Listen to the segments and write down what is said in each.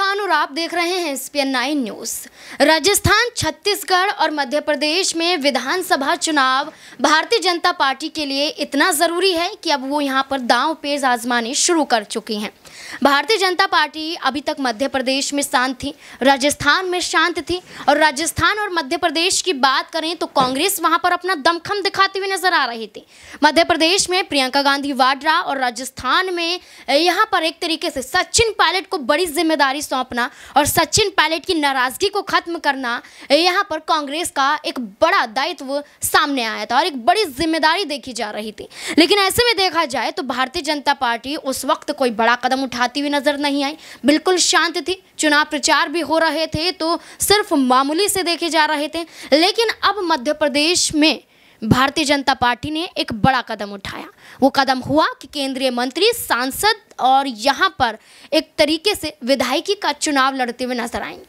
खान और आप देख रहे हैं SPN nine news Rajasthan Chhattisgarh और मध्य प्रदेश में विधानसभा चुनाव भारतीय जनता पार्टी के लिए इतना जरूरी है कि अब वो यहाँ पर दांव पेज आजमाने शुरू कर चुकी हैं भारतीय जनता पार्टी अभी तक मध्य प्रदेश में शांत थी राजस्थान में शांत थी और राजस्थान और मध्य प्रदेश की बात करें तो कांग्रेस वहां पर अपना दमखम दिखाती हुई नजर आ रही थी मध्य प्रदेश में प्रियंका गांधी वाड्रा और राजस्थान में यहाँ पर एक तरीके से सचिन पायलट को बड़ी जिम्मेदारी सौंपना और सचिन पायलट की नाराजगी को खत्म करना यहाँ पर कांग्रेस का एक बड़ा दायित्व सामने आया था और एक बड़ी जिम्मेदारी देखी जा रही थी लेकिन ऐसे में देखा जाए तो भारतीय जनता पार्टी उस वक्त कोई बड़ा कदम उठाती हुई नजर नहीं आई बिल्कुल शांत थी चुनाव प्रचार भी हो रहे थे तो सिर्फ मामूली से देखे जा रहे थे लेकिन अब मध्य प्रदेश में भारतीय जनता पार्टी ने एक बड़ा कदम उठाया वो कदम हुआ कि केंद्रीय मंत्री सांसद और यहाँ पर एक तरीके से विधायकी का चुनाव लड़ते हुए नजर आएंगे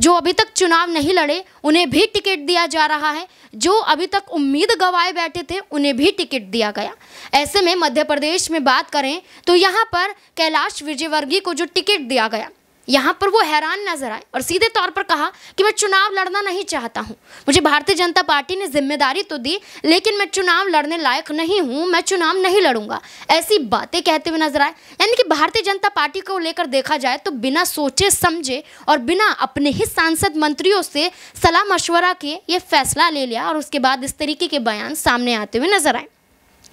जो अभी तक चुनाव नहीं लड़े उन्हें भी टिकट दिया जा रहा है जो अभी तक उम्मीद गवाए बैठे थे उन्हें भी टिकट दिया गया ऐसे में मध्य प्रदेश में बात करें तो यहाँ पर कैलाश विजयवर्गीय को जो टिकट दिया गया यहाँ पर वो हैरान नजर आए और सीधे तौर पर कहा कि मैं चुनाव लड़ना नहीं चाहता हूँ मुझे भारतीय जनता पार्टी ने जिम्मेदारी तो दी लेकिन मैं चुनाव लड़ने लायक नहीं हूँ मैं चुनाव नहीं लड़ूंगा ऐसी बातें कहते हुए नजर आए यानी कि भारतीय जनता पार्टी को लेकर देखा जाए तो बिना सोचे समझे और बिना अपने ही सांसद मंत्रियों से सलाह मशवरा के ये फैसला ले लिया और उसके बाद इस तरीके के बयान सामने आते हुए नजर आए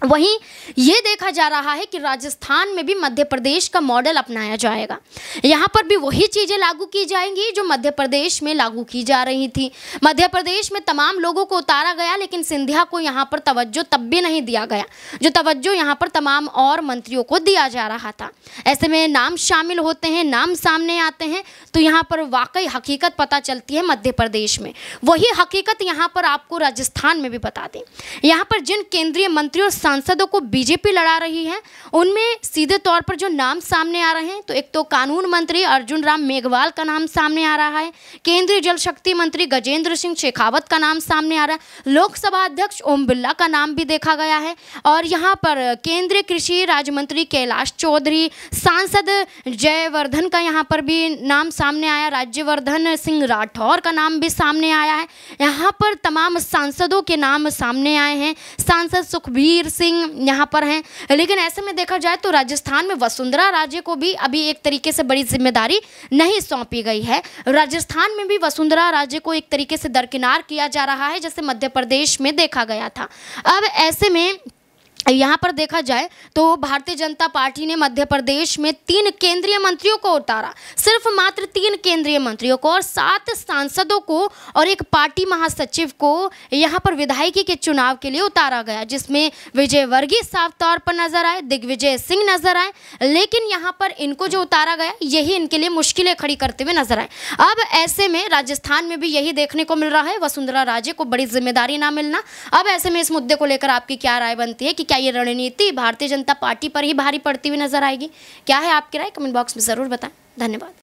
वहीं ये देखा जा रहा है कि राजस्थान में भी मध्य प्रदेश का मॉडल अपनाया जाएगा यहाँ पर भी वही चीज़ें लागू की जाएंगी जो मध्य प्रदेश में लागू की जा रही थी मध्य प्रदेश में तमाम लोगों को उतारा गया लेकिन सिंधिया को यहाँ पर तवज्जो तब भी नहीं दिया गया जो तवज्जो यहाँ पर तमाम और मंत्रियों को दिया जा रहा था ऐसे में नाम शामिल होते हैं नाम सामने आते हैं तो यहाँ पर वाकई हकीकत पता चलती है मध्य प्रदेश में वही हकीकत यहाँ पर आपको राजस्थान में भी बता दें यहाँ पर जिन केंद्रीय मंत्री और सांसदों को बीजेपी लड़ा रही है उनमें सीधे तौर पर जो नाम सामने आ रहे हैं तो एक तो कानून मंत्री अर्जुन राम मेघवाल का नाम सामने आ रहा है केंद्रीय जल शक्ति मंत्री गजेंद्र सिंह शेखावत का नाम सामने आ रहा है लोकसभा अध्यक्ष ओम बिरला का नाम भी देखा गया है और यहाँ पर केंद्रीय कृषि राज्य मंत्री कैलाश चौधरी सांसद जयवर्धन का यहाँ पर भी नाम सामने आया राज्यवर्धन सिंह राठौर का नाम भी सामने आया है यहाँ पर तमाम सांसदों के नाम सामने आए हैं सांसद सुखबीर सिंह यहाँ पर हैं लेकिन ऐसे में देखा जाए तो राजस्थान में वसुंधरा राजे को भी अभी एक तरीके से बड़ी जिम्मेदारी नहीं सौंपी गई है राजस्थान में भी वसुंधरा राजे को एक तरीके से दरकिनार किया जा रहा है जैसे मध्य प्रदेश में देखा गया था अब ऐसे में यहाँ पर देखा जाए तो भारतीय जनता पार्टी ने मध्य प्रदेश में तीन केंद्रीय मंत्रियों को उतारा सिर्फ मात्र तीन केंद्रीय मंत्रियों को और सात सांसदों को और एक पार्टी महासचिव को यहाँ पर विधायकी के चुनाव के लिए उतारा गया जिसमें विजय वर्गीय साफ तौर पर नजर आए दिग्विजय सिंह नजर आए लेकिन यहाँ पर इनको जो उतारा गया यही इनके लिए मुश्किलें खड़ी करते हुए नजर आए अब ऐसे में राजस्थान में भी यही देखने को मिल रहा है वसुंधरा राजे को बड़ी जिम्मेदारी ना मिलना अब ऐसे में इस मुद्दे को लेकर आपकी क्या राय बनती है कि क्या ये रणनीति भारतीय जनता पार्टी पर ही भारी पड़ती हुई नजर आएगी क्या है आपकी राय कमेंट बॉक्स में ज़रूर बताएं धन्यवाद